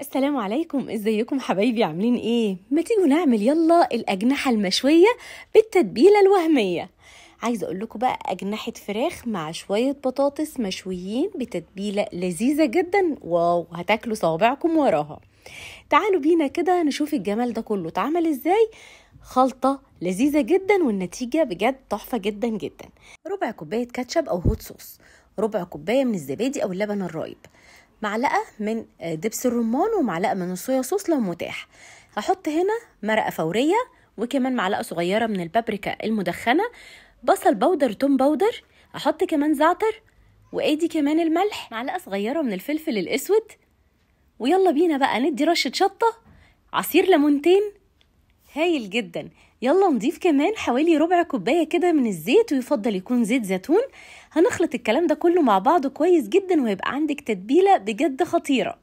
السلام عليكم ازيكم حبايبي عاملين ايه ما تيجوا نعمل يلا الاجنحه المشويه بالتتبيله الوهميه عايزه اقول لكم بقى اجنحه فراخ مع شويه بطاطس مشويين بتتبيله لذيذه جدا واو هتاكلوا صوابعكم وراها تعالوا بينا كده نشوف الجمال ده كله اتعمل ازاي خلطة لذيذة جدا والنتيجة بجد تحفة جدا جدا ربع كوباية كاتشب أو هوت صوص ربع كوباية من الزبادي أو اللبن الرايب معلقة من آه، دبس الرمان ومعلقة من الصويا صوص لو متاح هحط هنا مرقة فورية وكمان معلقة صغيرة من البابريكا المدخنة بصل بودر توم بودر هحط كمان زعتر وادي كمان الملح معلقة صغيرة من الفلفل الاسود ويلا بينا بقى ندي رشة شطة عصير ليمونتين هايل جدا يلا نضيف كمان حوالي ربع كوباية كده من الزيت ويفضل يكون زيت زيتون هنخلط الكلام ده كله مع بعضه كويس جدا وهيبقى عندك تتبيلة بجد خطيرة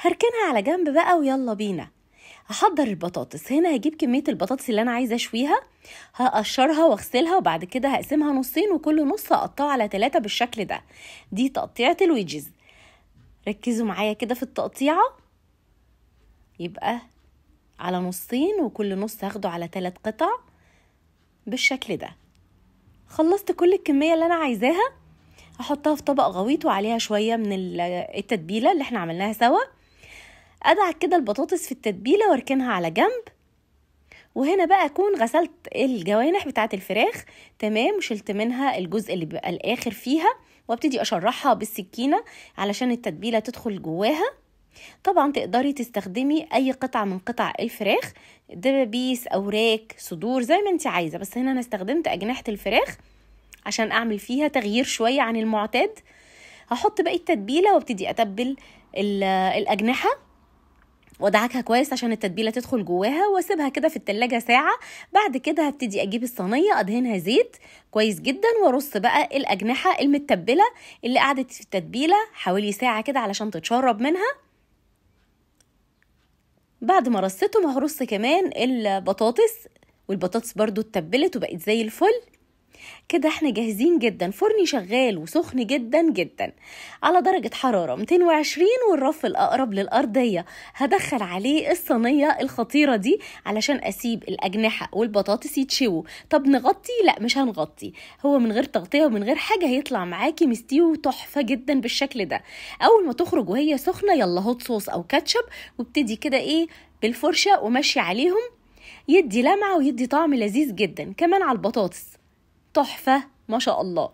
هركنها على جنب بقى ويلا بينا هحضر البطاطس هنا هجيب كمية البطاطس اللي أنا عايزة أشويها هقشرها واغسلها وبعد كده هقسمها نصين وكل نص هقطعه على تلاتة بالشكل ده دي تقطيعة الويجز ركزوا معايا كده في التقطيعة يبقى على نصين وكل نص هاخده على ثلاث قطع بالشكل ده خلصت كل الكمية اللي أنا عايزاها هحطها في طبق غويط وعليها شوية من التتبيلة اللي احنا عملناها سوا أدعك كده البطاطس في التتبيلة واركنها على جنب وهنا بقى أكون غسلت الجوانح بتاعة الفراخ تمام وشلت منها الجزء اللي بيبقى الآخر فيها وابتدي أشرحها بالسكينة علشان التتبيلة تدخل جواها طبعا تقدري تستخدمي اي قطعه من قطع الفراخ دبابيس اوراك صدور زي ما انت عايزه بس هنا انا استخدمت اجنحه الفراخ عشان اعمل فيها تغيير شويه عن المعتاد هحط باقي التتبيله وابتدي اتبل الاجنحه وادعكها كويس عشان التتبيله تدخل جواها واسيبها كده في التلاجة ساعه بعد كده هبتدي اجيب الصينيه ادهنها زيت كويس جدا وارص بقى الاجنحه المتبله اللي قعدت في التتبيله حوالي ساعه كده علشان تتشرب منها بعد ما رصيته هرص كمان البطاطس والبطاطس برضو اتبلت وبقت زي الفل كده احنا جاهزين جدا فرني شغال وسخن جدا جدا على درجة حرارة 220 والرف الأقرب للأرضية هدخل عليه الصينية الخطيرة دي علشان أسيب الأجنحة والبطاطس يتشووا طب نغطي لا مش هنغطي هو من غير تغطية ومن غير حاجة هيطلع معاكي مستيو تحفة جدا بالشكل ده أول ما تخرج وهي سخنة يلا هوت صوص أو كاتشب وابتدي كده إيه بالفرشة ومشي عليهم يدي لمعة ويدي طعم لذيذ جدا كمان على البطاطس تحفة ما شاء الله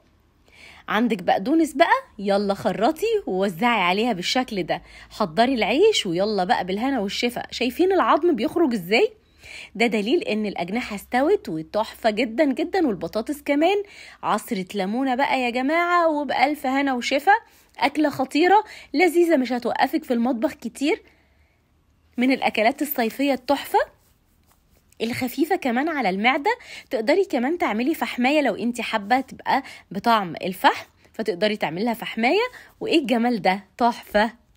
عندك بقدونس بقى يلا خرطي ووزعي عليها بالشكل ده حضري العيش ويلا بقى بالهنا والشفا شايفين العظم بيخرج ازاي ده دليل ان الاجنحه استوت وتحفه جدا جدا والبطاطس كمان عصره ليمونه بقى يا جماعه وبالف هنا وشفا اكله خطيره لذيذه مش هتوقفك في المطبخ كتير من الاكلات الصيفيه التحفه الخفيفه كمان على المعده تقدري كمان تعملي فحمايه لو انت حابه تبقى بطعم الفحم فتقدري تعملها فحمايه وايه الجمال ده تحفه